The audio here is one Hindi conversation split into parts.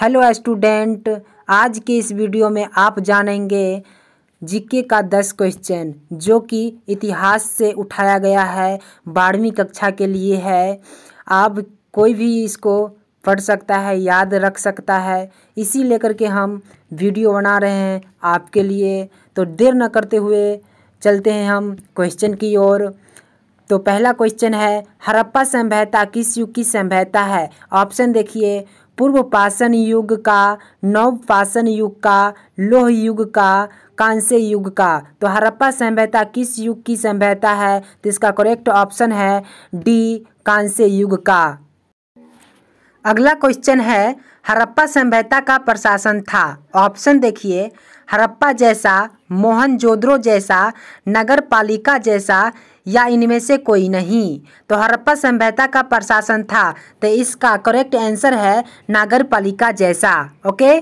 हेलो स्टूडेंट आज के इस वीडियो में आप जानेंगे जीके का दस क्वेश्चन जो कि इतिहास से उठाया गया है बारहवीं कक्षा के लिए है आप कोई भी इसको पढ़ सकता है याद रख सकता है इसी लेकर के हम वीडियो बना रहे हैं आपके लिए तो देर न करते हुए चलते हैं हम क्वेश्चन की ओर तो पहला क्वेश्चन है हरप्पा सभ्यता किस युग की सभ्यता है ऑप्शन देखिए पूर्व पाषण युग का नव पाषण युग का लोह युग का कांस्य युग का तो हरप्पा सभ्यता किस युग की सभ्यता है तो इसका करेक्ट ऑप्शन है डी कांस्य युग का अगला क्वेश्चन है हरप्पा सभ्यता का प्रशासन था ऑप्शन देखिए हरप्पा जैसा जोद्रो जैसा नगर पालिका जैसा या इनमें से कोई नहीं तो हरप्पा सभ्यता का प्रशासन था तो इसका करेक्ट आंसर है नागर पालिका जैसा ओके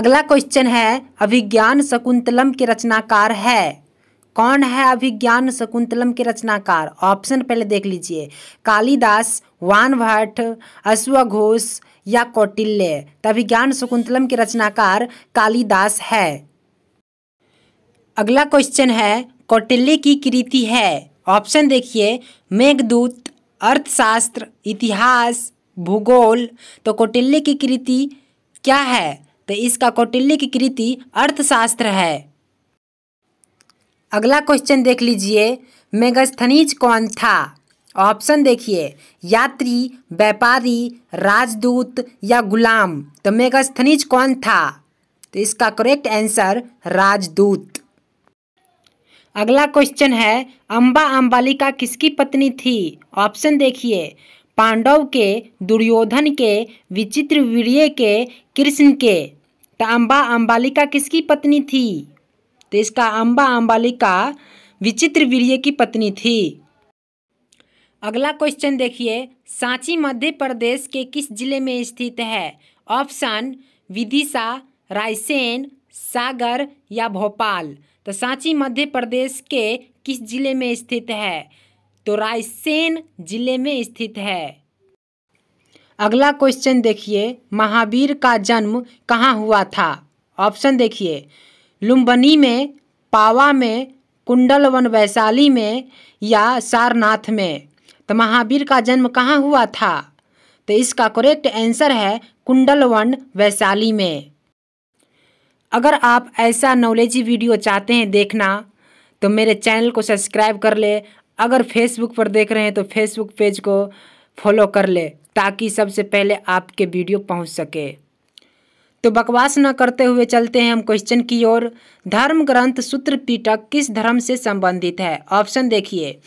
अगला क्वेश्चन है अभिज्ञान शकुंतलम के रचनाकार है कौन है अभिज्ञान शकुंतलम के रचनाकार ऑप्शन पहले देख लीजिए कालिदास वान भट्ट अश्वघोष या कौटिल्य अभिज्ञान शकुंतलम के रचनाकार कालिदास है अगला क्वेश्चन है कौटिल्य की कृति है ऑप्शन देखिए मेघदूत अर्थशास्त्र इतिहास भूगोल तो कौटिल्य की कृति क्या है तो इसका कौटिल्य की कृति अर्थशास्त्र है अगला क्वेश्चन देख लीजिए मेगास्थनीज कौन था ऑप्शन देखिए यात्री व्यापारी राजदूत या गुलाम तो मेगास्थनीज कौन था तो इसका करेक्ट आंसर राजदूत अगला क्वेश्चन है अम्बा अम्बालिका किसकी पत्नी थी ऑप्शन देखिए पांडव के दुर्योधन के विचित्र वीर्य के कृष्ण के तो अम्बा अम्बालिका किसकी पत्नी थी तो इसका अम्बा अम्बालिका विचित्र वीर्य की पत्नी थी अगला क्वेश्चन देखिए सांची मध्य प्रदेश के किस जिले में स्थित है ऑप्शन विदिशा रायसेन सागर या भोपाल तो सांची मध्य प्रदेश के किस जिले में स्थित है तो रायसेन जिले में स्थित है अगला क्वेश्चन देखिए महावीर का जन्म कहाँ हुआ था ऑप्शन देखिए लुम्बनी में पावा में कुंडलवन वैशाली में या सारनाथ में तो महावीर का जन्म कहाँ हुआ था तो इसका करेक्ट आंसर है कुंडलवन वैशाली में अगर आप ऐसा नॉलेजी वीडियो चाहते हैं देखना तो मेरे चैनल को सब्सक्राइब कर ले अगर फेसबुक पर देख रहे हैं तो फेसबुक पेज को फॉलो कर ले ताकि सबसे पहले आपके वीडियो पहुंच सके तो बकवास न करते हुए चलते हैं हम क्वेश्चन की ओर धर्म ग्रंथ सूत्र पीटक किस धर्म से संबंधित है ऑप्शन देखिए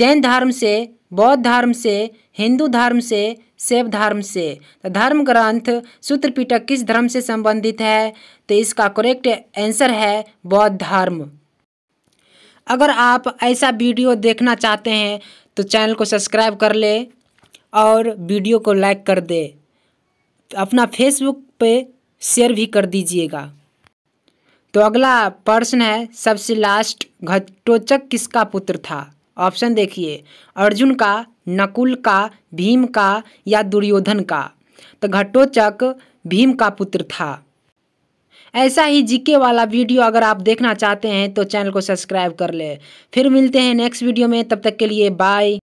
जैन धर्म से बौद्ध धर्म से हिंदू धर्म से शैव धर्म से तो धर्म ग्रंथ सूत्र पीटक किस धर्म से संबंधित है तो इसका करेक्ट आंसर है बौद्ध धर्म अगर आप ऐसा वीडियो देखना चाहते हैं तो चैनल को सब्सक्राइब कर ले और वीडियो को लाइक कर दे तो अपना फेसबुक पे शेयर भी कर दीजिएगा तो अगला प्रश्न है सबसे लास्ट घटोचक किसका पुत्र था ऑप्शन देखिए अर्जुन का नकुल का भीम का या दुर्योधन का तो घटोचक भीम का पुत्र था ऐसा ही जीके वाला वीडियो अगर आप देखना चाहते हैं तो चैनल को सब्सक्राइब कर ले फिर मिलते हैं नेक्स्ट वीडियो में तब तक के लिए बाय